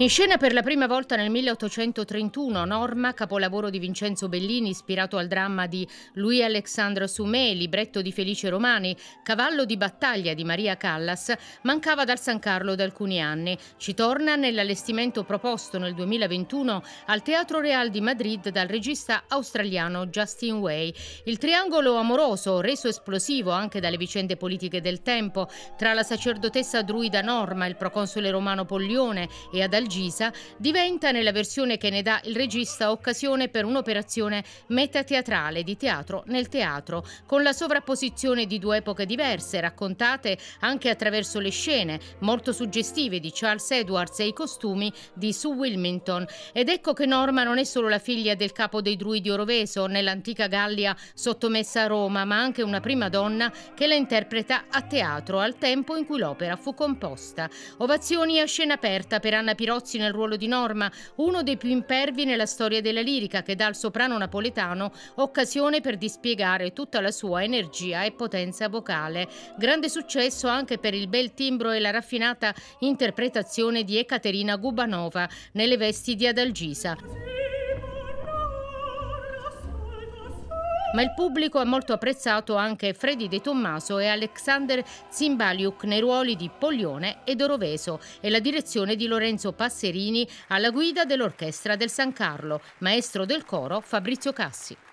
In scena per la prima volta nel 1831 Norma, capolavoro di Vincenzo Bellini ispirato al dramma di Louis Alexandre Soumet, libretto di Felice Romani, cavallo di battaglia di Maria Callas, mancava dal San Carlo da alcuni anni. Ci torna nell'allestimento proposto nel 2021 al Teatro Real di Madrid dal regista australiano Justin Way. Il triangolo amoroso, reso esplosivo anche dalle vicende politiche del tempo, tra la sacerdotessa druida Norma, il proconsole romano Pollione e Adalgisa, Gisa diventa nella versione che ne dà il regista occasione per un'operazione metateatrale di teatro nel teatro, con la sovrapposizione di due epoche diverse raccontate anche attraverso le scene molto suggestive di Charles Edwards e i costumi di Sue Wilmington. Ed ecco che Norma non è solo la figlia del capo dei druidi Oroveso nell'antica Gallia sottomessa a Roma, ma anche una prima donna che la interpreta a teatro al tempo in cui l'opera fu composta. Ovazioni a scena aperta per Anna Pirotti Barozzi nel ruolo di Norma, uno dei più impervi nella storia della lirica che dà al soprano napoletano occasione per dispiegare tutta la sua energia e potenza vocale. Grande successo anche per il bel timbro e la raffinata interpretazione di Ekaterina Gubanova nelle vesti di Adalgisa. ma il pubblico ha molto apprezzato anche Freddy De Tommaso e Alexander Zimbaliuk nei ruoli di Poglione e Doroveso e la direzione di Lorenzo Passerini alla guida dell'orchestra del San Carlo, maestro del coro Fabrizio Cassi.